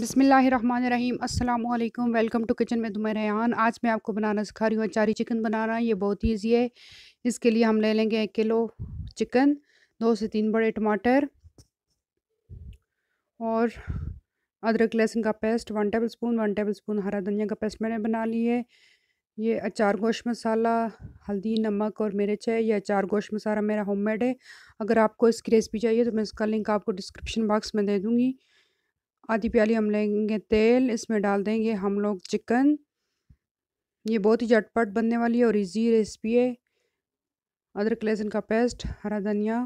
बिसमीम अस्सलाम वालेकुम वेलकम टू किचन में तुम्हें रयान आज मैं आपको बनाना सिखा रही हूँ अचारी चिकन बनाना ये बहुत ईजी है इसके लिए हम ले लेंगे एक किलो चिकन दो से तीन बड़े टमाटर और अदरक लहसुन का paste one tablespoon one tablespoon हरा धनिया का पेस्ट मैंने बना ली है ये अचार गोश मसाला हल्दी नमक और मिर्च है ये अचार गोश मसाला मेरा होममेड है अगर आपको इसकी रेसिपी चाहिए तो मैं इसका लिंक आपको डिस्क्रिप्शन बॉक्स में दे दूँगी आधी प्याली हम लेंगे तेल इसमें डाल देंगे हम लोग चिकन ये बहुत ही झटपट बनने वाली है और इजी रेसिपी है अदरक लहसुन का पेस्ट हरा धनिया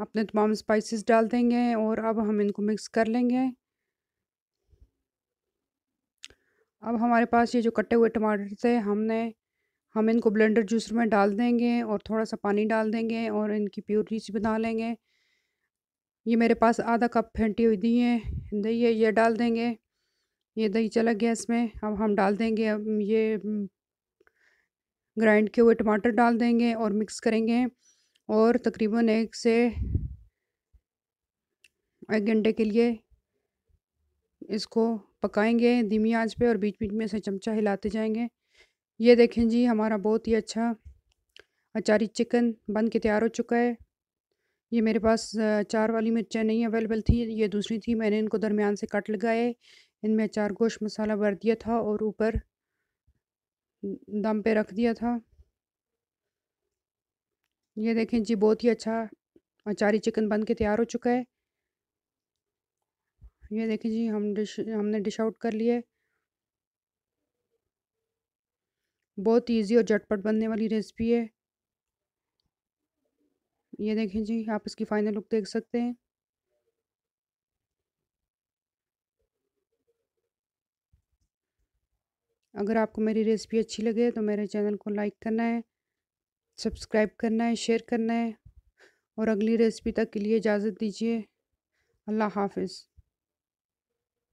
अपने तमाम स्पाइसेस डाल देंगे और अब हम इनको मिक्स कर लेंगे अब हमारे पास ये जो कटे हुए टमाटर थे हमने हम इनको ब्लेंडर जूसर में डाल देंगे और थोड़ा सा पानी डाल देंगे और इनकी प्यूरी सी बना लेंगे ये मेरे पास आधा कप फेंटी हुई दी है दही है ये डाल देंगे ये दही चला गया इसमें अब हम डाल देंगे अब ये हम्म, ग्राइंड किए हुए टमाटर डाल देंगे और मिक्स करेंगे और तकरीबन एक से एक घंटे के लिए इसको पकाएंगे धीमी आंच पे और बीच बीच में से चमचा हिलाते जाएंगे ये देखें जी हमारा बहुत ही अच्छा अचारी चिकन बन के तैयार हो चुका है ये मेरे पास चार वाली मिर्चें नहीं अवेलेबल थी ये दूसरी थी मैंने इनको दरमियान से कट लगाए इनमें चार गोश्त मसाला भर दिया था और ऊपर दम पे रख दिया था ये देखें जी बहुत ही अच्छा अचारी चिकन बन के तैयार हो चुका है ये देखें जी हम डिश हमने डिश आउट कर लिए बहुत इजी और झटपट बनने वाली रेसिपी है ये देखें जी आप इसकी फाइनल लुक देख सकते हैं अगर आपको मेरी रेसिपी अच्छी लगे तो मेरे चैनल को लाइक करना है सब्सक्राइब करना है शेयर करना है और अगली रेसिपी तक के लिए इजाज़त दीजिए अल्लाह हाफिज़